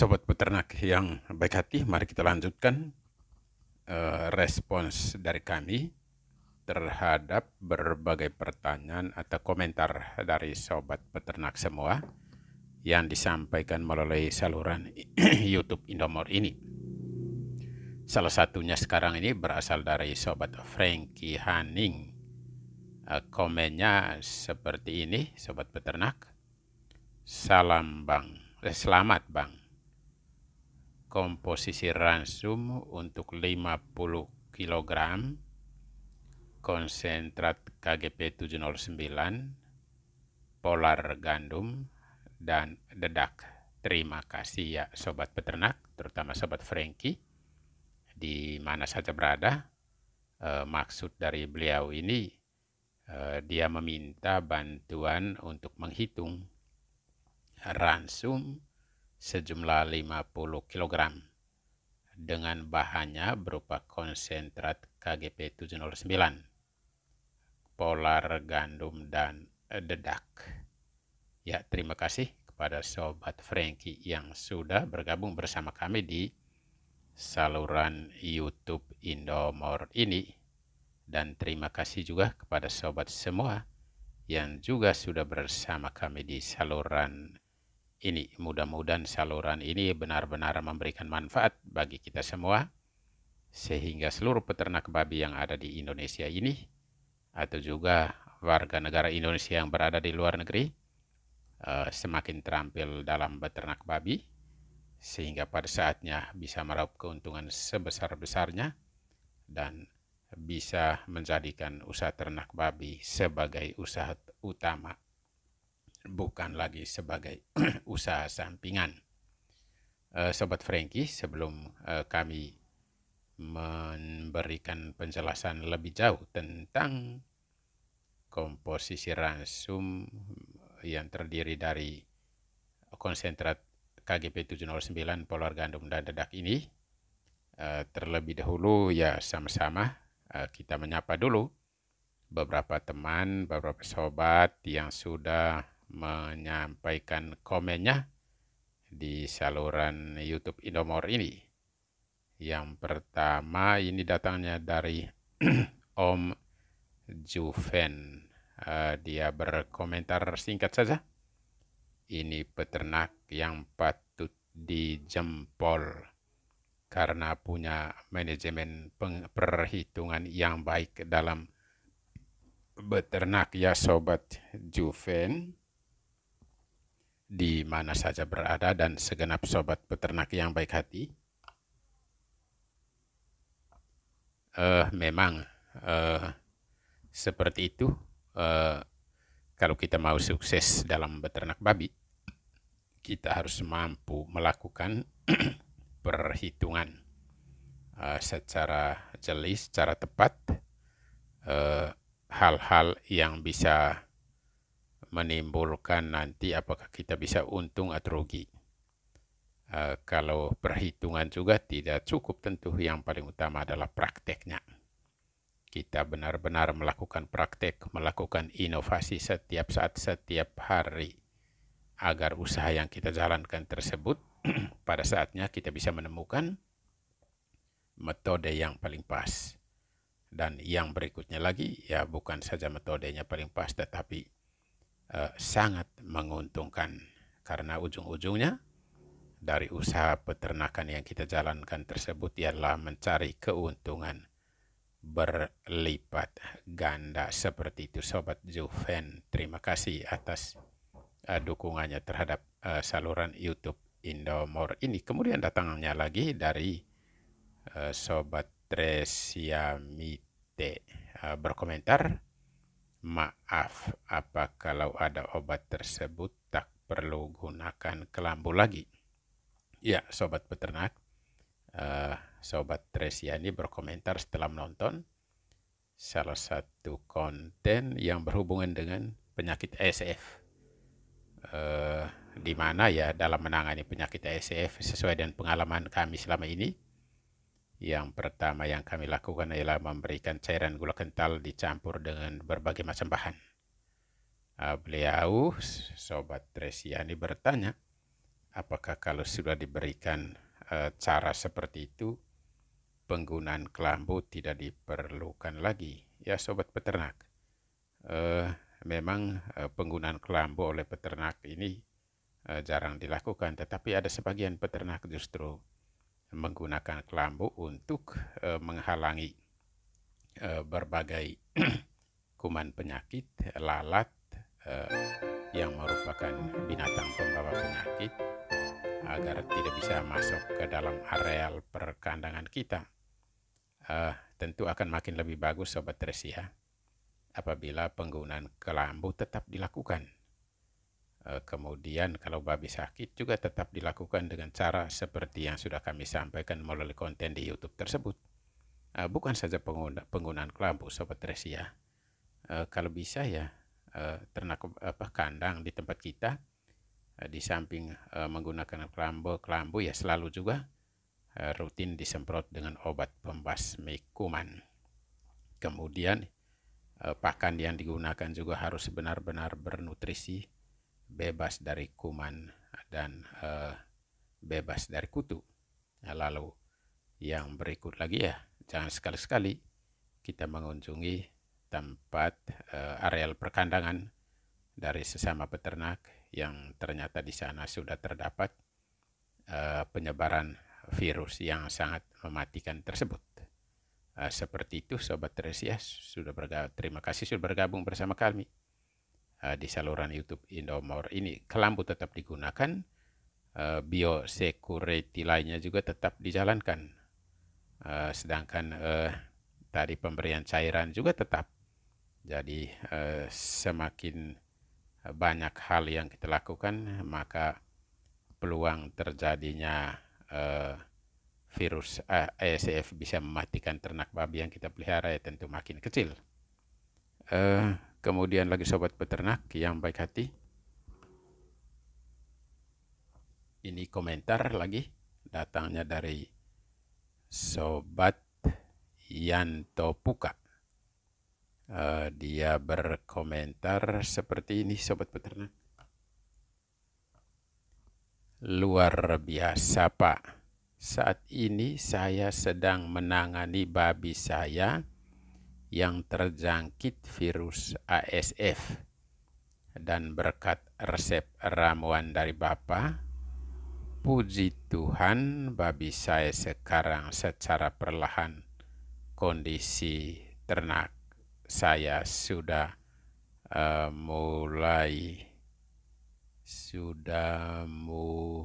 sobat peternak yang baik hati, mari kita lanjutkan uh, respons dari kami terhadap berbagai pertanyaan atau komentar dari sobat peternak semua yang disampaikan melalui saluran YouTube Indomor ini. Salah satunya sekarang ini berasal dari sobat Frankie Haning. Uh, komennya seperti ini, sobat peternak. Salam bang, eh, selamat bang komposisi ransum untuk 50 kg konsentrat KGP 709 polar gandum dan dedak terima kasih ya sobat peternak terutama sobat Frankie di mana saja berada e, maksud dari beliau ini e, dia meminta bantuan untuk menghitung ransum sejumlah 50 kg dengan bahannya berupa konsentrat KGP 709, polar gandum dan dedak. Ya, terima kasih kepada sobat Franky yang sudah bergabung bersama kami di saluran YouTube Indomor ini dan terima kasih juga kepada sobat semua yang juga sudah bersama kami di saluran ini. Mudah-mudahan saluran ini benar-benar memberikan manfaat bagi kita semua, sehingga seluruh peternak babi yang ada di Indonesia ini, atau juga warga negara Indonesia yang berada di luar negeri, eh, semakin terampil dalam beternak babi, sehingga pada saatnya bisa meraup keuntungan sebesar-besarnya dan bisa menjadikan usaha ternak babi sebagai usaha utama bukan lagi sebagai usaha sampingan. Eh, sobat Franky. sebelum eh, kami memberikan penjelasan lebih jauh tentang komposisi ransum yang terdiri dari konsentrat KGP 709 polar gandum dan dedak ini eh, terlebih dahulu ya sama-sama kita menyapa dulu beberapa teman, beberapa sobat yang sudah menyampaikan komennya di saluran YouTube Indomor ini. Yang pertama ini datangnya dari Om Juven. Eh, dia berkomentar singkat saja. Ini peternak yang patut dijempol karena punya manajemen perhitungan yang baik dalam beternak ya sobat Juven di mana saja berada dan segenap sobat peternak yang baik hati. Uh, memang uh, seperti itu uh, kalau kita mau sukses dalam beternak babi kita harus mampu melakukan perhitungan uh, secara jeli, secara tepat hal-hal uh, hal -hal yang bisa menimbulkan nanti apakah kita bisa untung atau rugi. Uh, kalau perhitungan juga tidak cukup tentu yang paling utama adalah prakteknya. Kita benar-benar melakukan praktek, melakukan inovasi setiap saat, setiap hari agar usaha yang kita jalankan tersebut pada saatnya kita bisa menemukan metode yang paling pas. Dan yang berikutnya lagi ya bukan saja metodenya paling pas tetapi eh, sangat menguntungkan karena ujung-ujungnya dari usaha peternakan yang kita jalankan tersebut ialah mencari keuntungan berlipat ganda seperti itu sobat Juven terima kasih atas uh, dukungannya terhadap uh, saluran YouTube Indomor ini kemudian datangnya lagi dari uh, sobat Tresiamite uh, berkomentar Maaf, apa kalau ada obat tersebut tak perlu gunakan kelambu lagi? Ya, sobat peternak, uh, sobat Tresiani berkomentar setelah menonton salah satu konten yang berhubungan dengan penyakit ASF. Uh, eh, di mana ya dalam menangani penyakit ASF sesuai dengan pengalaman kami selama ini yang pertama yang kami lakukan ialah memberikan cairan gula kental dicampur dengan berbagai macam bahan. Ah, beliau, Sobat Tresiani bertanya, apakah kalau sudah diberikan eh, cara seperti itu, penggunaan kelambu tidak diperlukan lagi? Ya Sobat Peternak, eh, memang eh, penggunaan kelambu oleh peternak ini jarang dilakukan, tetapi ada sebagian peternak justru menggunakan kelambu untuk e, menghalangi e, berbagai kuman penyakit, lalat e, yang merupakan binatang pembawa penyakit agar tidak bisa masuk ke dalam areal perkandangan kita. E, tentu akan makin lebih bagus sobat Tresi apabila penggunaan kelambu tetap dilakukan Eh, kemudian kalau babi sakit juga tetap dilakukan dengan cara seperti yang sudah kami sampaikan melalui konten di YouTube tersebut. Eh, bukan saja pengguna, penggunaan kelambu, sobat resia. Eh, kalau bisa ya ternak apa kandang di tempat kita di samping menggunakan kelambu, kelambu ya selalu juga rutin disemprot dengan obat pembasmi kuman. Kemudian pakan yang digunakan juga harus benar-benar bernutrisi bebas dari kuman dan uh, bebas dari kutu. Nah, lalu yang berikut lagi ya, jangan sekali-sekali kita mengunjungi tempat uh, areal perkandangan dari sesama peternak yang ternyata di sana sudah terdapat uh, penyebaran virus yang sangat mematikan tersebut. Uh, seperti itu Sobat teresias sudah bergabung, terima kasih sudah bergabung bersama kami. Eh, di saluran YouTube Indomor ini. Kelambu tetap digunakan, uh, biosecurity lainnya juga tetap dijalankan. Eh, sedangkan uh, dari pemberian cairan juga tetap. Jadi semakin banyak hal yang kita lakukan, maka peluang terjadinya virus ASF e bisa mematikan ternak babi yang kita pelihara ya tentu makin kecil. Uh, kemudian lagi sobat peternak yang baik hati ini komentar lagi datangnya dari sobat Yanto Puka uh, eh, dia berkomentar seperti ini sobat peternak luar biasa pak saat ini saya sedang menangani babi saya yang terjangkit virus ASF dan berkat resep ramuan dari bapak, puji Tuhan babi saya sekarang secara perlahan kondisi ternak saya sudah uh, mulai sudah mu,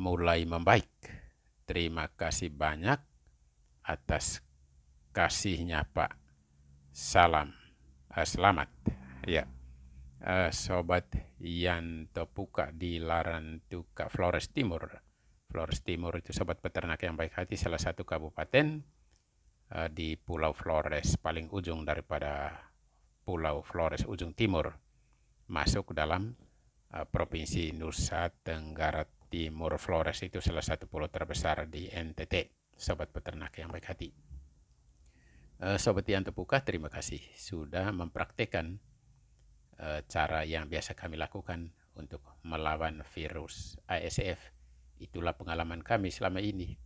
mulai membaik. Terima kasih banyak atas kasihnya Pak. Salam eh, selamat ya eh, sobat yang terbuka di Larantuka Flores Timur. Flores Timur itu sobat peternak yang baik hati salah satu kabupaten eh, di Pulau Flores paling ujung daripada Pulau Flores ujung timur masuk dalam uh, provinsi Nusa Tenggara Timur Flores itu salah satu pulau terbesar di NTT sobat peternak yang baik hati. Eh, sobat yang terbuka, terima kasih sudah mempraktekkan eh, cara yang biasa kami lakukan untuk melawan virus ASF. Itulah pengalaman kami selama ini.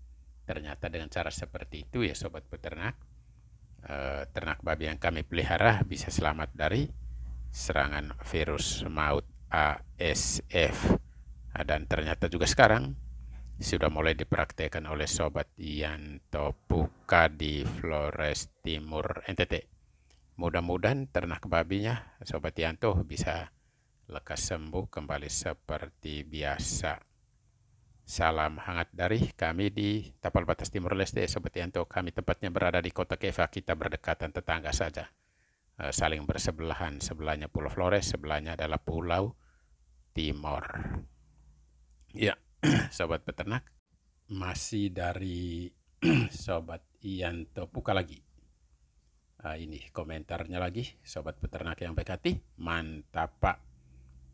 Ternyata dengan cara seperti itu ya sobat peternak, eh, ternak babi yang kami pelihara bisa selamat dari serangan virus maut ASF. Ah, dan ternyata juga sekarang sudah mulai dipraktekkan oleh Sobat Yanto Puka di Flores Timur NTT. Mudah-mudahan ternak babinya Sobat Yanto bisa lekas sembuh kembali seperti biasa. Salam hangat dari kami di Tapal Batas Timur Leste Sobat Yanto. Kami tempatnya berada di kota Keva, kita berdekatan tetangga saja. Eh, saling bersebelahan, sebelahnya Pulau Flores, sebelahnya adalah Pulau Timor. Ya. Sobat Peternak. Masih dari Sobat yang Topuka lagi. Uh, ini komentarnya lagi Sobat Peternak yang baik hati Mantap Pak.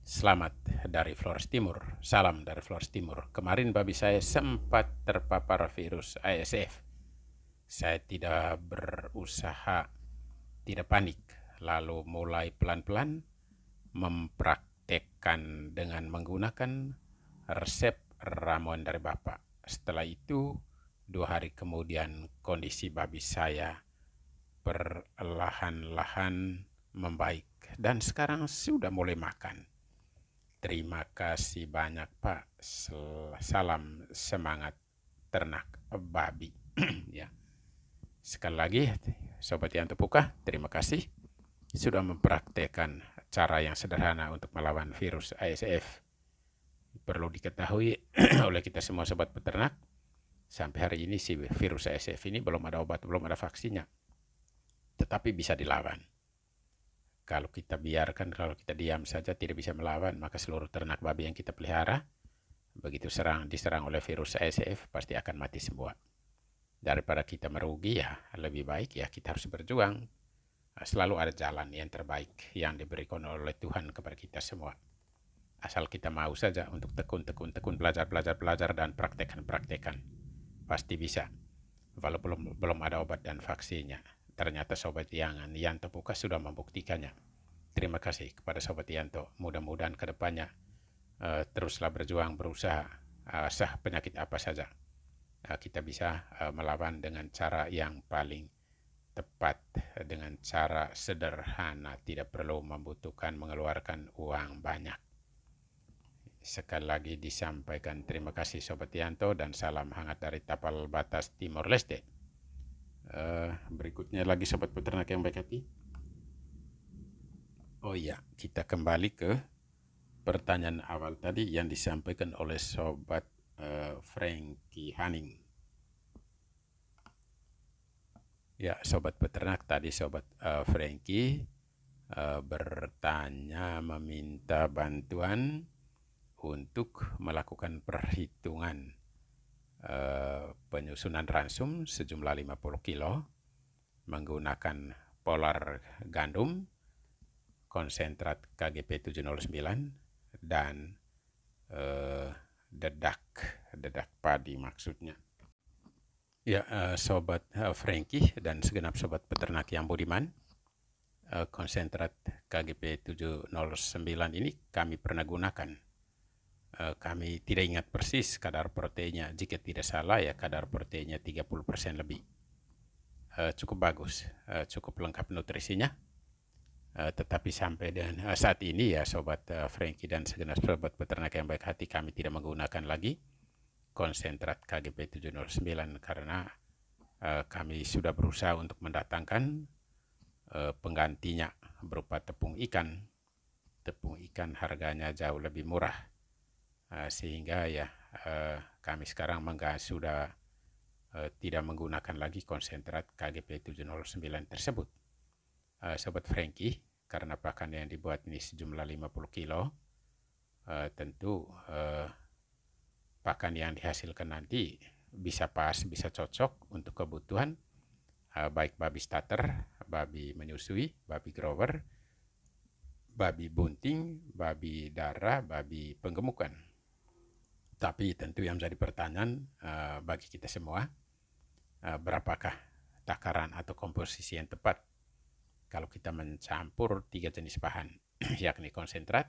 Selamat dari Flores Timur. Salam dari Flores Timur. Kemarin babi saya sempat terpapar virus ASF. Saya tidak berusaha, tidak panik, lalu mulai pelan-pelan mempraktekkan dengan menggunakan resep ramuan dari Bapak. Setelah itu, dua hari kemudian kondisi babi saya perlahan-lahan membaik dan sekarang sudah mulai makan. Terima kasih banyak Pak. Salam semangat ternak babi. ya. Sekali lagi Sobat yang terbuka, terima kasih sudah mempraktekkan cara yang sederhana untuk melawan virus ASF perlu diketahui oleh kita semua sobat peternak sampai hari ini si virus ASF ini belum ada obat, belum ada vaksinnya. Tetapi bisa dilawan. Kalau kita biarkan, kalau kita diam saja tidak bisa melawan, maka seluruh ternak babi yang kita pelihara begitu serang diserang oleh virus ASF pasti akan mati semua. Daripada kita merugi ya lebih baik ya kita harus berjuang. Selalu ada jalan yang terbaik yang diberikan oleh Tuhan kepada kita semua asal kita mau saja untuk tekun-tekun-tekun belajar-belajar-belajar dan praktekan-praktekan pasti bisa walaupun belum, belum ada obat dan vaksinnya ternyata Sobat yang Yanto Puka sudah membuktikannya terima kasih kepada Sobat Yanto mudah-mudahan kedepannya uh, eh, teruslah berjuang berusaha uh, sah penyakit apa saja uh, kita bisa uh, melawan dengan cara yang paling tepat dengan cara sederhana tidak perlu membutuhkan mengeluarkan uang banyak Sekali lagi disampaikan terima kasih Sobat Yanto dan salam hangat dari Tapal Batas Timor Leste. Eh, berikutnya lagi Sobat Peternak yang baik hati. Oh iya, kita kembali ke pertanyaan awal tadi yang disampaikan oleh Sobat eh, Frankie Haning. Ya, Sobat Peternak tadi Sobat eh, Frankie bertanya meminta bantuan untuk melakukan perhitungan eh, penyusunan ransum sejumlah 50 kilo menggunakan polar gandum, konsentrat KGP 709 dan eh, dedak dedak padi maksudnya. Ya, eh, sobat eh, Frankie dan segenap sobat peternak yang budiman, konsentrat KGP 709 ini kami pernah gunakan Eh, kami tidak ingat persis kadar proteinnya. Jika tidak salah ya kadar proteinnya 30% lebih. Eh, cukup bagus, eh, cukup lengkap nutrisinya. tetapi sampai dengan saat ini ya sobat Frankie dan segenap sobat peternak yang baik hati kami tidak menggunakan lagi konsentrat KGP 709 karena kami sudah berusaha untuk mendatangkan penggantinya berupa tepung ikan. Tepung ikan harganya jauh lebih murah Eh, sehingga ya uh, kami sekarang mengga, sudah uh, tidak menggunakan lagi konsentrat KGP 709 tersebut. Uh, Sobat Frankie, karena pakan yang dibuat ini sejumlah 50 kilo, uh, tentu uh, pakan yang dihasilkan nanti bisa pas, bisa cocok untuk kebutuhan uh, baik babi starter, babi menyusui, babi grower, babi bunting, babi darah, babi penggemukan. Tapi tentu yang menjadi pertanyaan uh, bagi kita semua, uh, berapakah takaran atau komposisi yang tepat kalau kita mencampur tiga jenis bahan, yakni konsentrat,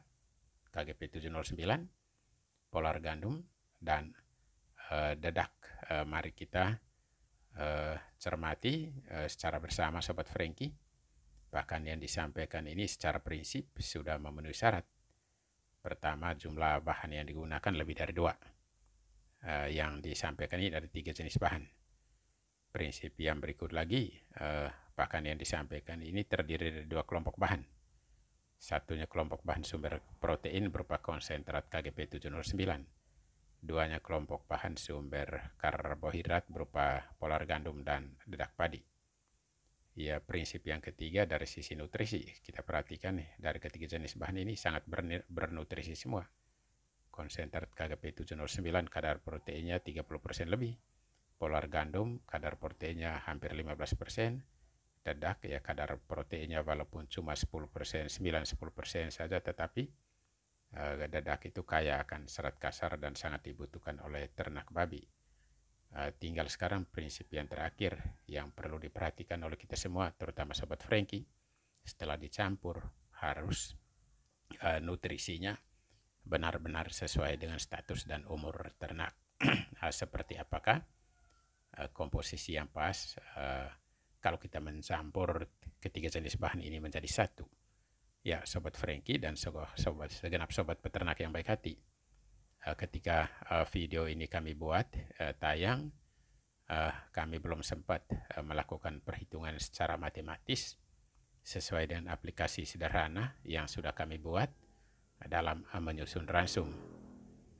KGP 709, polar gandum, dan uh, dedak. Uh, mari kita uh, cermati uh, secara bersama Sobat Frankie, bahkan yang disampaikan ini secara prinsip sudah memenuhi syarat Pertama, jumlah bahan yang digunakan lebih dari dua. Uh, yang disampaikan ini dari tiga jenis bahan. Prinsip yang berikut lagi, uh, eh, bahkan yang disampaikan ini terdiri dari dua kelompok bahan. Satunya kelompok bahan sumber protein berupa konsentrat KGP709. Duanya kelompok bahan sumber karbohidrat berupa polar gandum dan dedak padi ya prinsip yang ketiga dari sisi nutrisi kita perhatikan nih dari ketiga jenis bahan ini sangat bernutrisi semua konsentrat KGP 709 kadar proteinnya 30% lebih polar gandum kadar proteinnya hampir 15% dedak ya kadar proteinnya walaupun cuma 10% 9-10% saja tetapi eh, dedak itu kaya akan serat kasar dan sangat dibutuhkan oleh ternak babi Eh, tinggal sekarang prinsip yang terakhir yang perlu diperhatikan oleh kita semua, terutama sobat Frankie, setelah dicampur harus uh, nutrisinya benar-benar sesuai dengan status dan umur ternak. Eh, seperti apakah uh, komposisi yang pas uh, kalau kita mencampur ketiga jenis bahan ini menjadi satu? Ya, sobat Frankie dan sobat, sobat segenap sobat peternak yang baik hati Eh, ketika eh, video ini kami buat eh, tayang kami belum sempat melakukan perhitungan secara matematis sesuai dengan aplikasi sederhana yang sudah kami buat dalam menyusun ransum.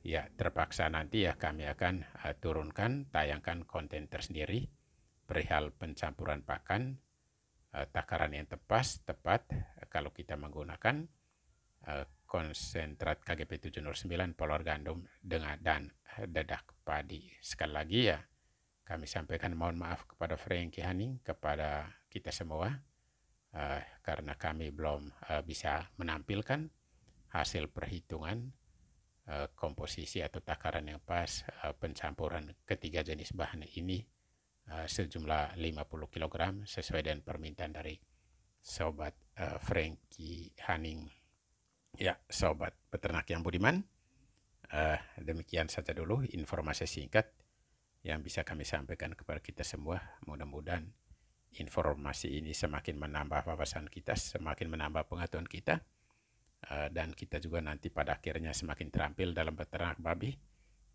Ya, terpaksa nanti ya kami akan turunkan, tayangkan konten tersendiri perihal pencampuran pakan, takaran yang tepat tepat kalau kita menggunakan konsentrat KGP709 polor gandum dengan dan dedak padi. Sekali lagi ya, kami sampaikan mohon maaf kepada Frankie Haning, kepada kita semua, eh, karena kami belum eh, bisa menampilkan hasil perhitungan eh, komposisi atau takaran yang pas eh, pencampuran ketiga jenis bahan ini eh, sejumlah 50 kg sesuai dengan permintaan dari Sobat uh, Frankie Haning Ya, sobat peternak yang budiman, uh, demikian saja dulu informasi singkat yang bisa kami sampaikan kepada kita semua. Mudah-mudahan informasi ini semakin menambah wawasan kita, semakin menambah pengetahuan kita, uh, dan kita juga nanti pada akhirnya semakin terampil dalam peternak babi,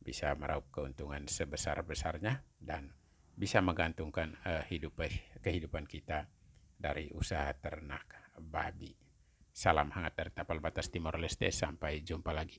bisa meraup keuntungan sebesar-besarnya dan bisa menggantungkan uh, hidup kehidupan kita dari usaha ternak babi. Salam hangat dari tapal batas Timor Leste, sampai jumpa lagi.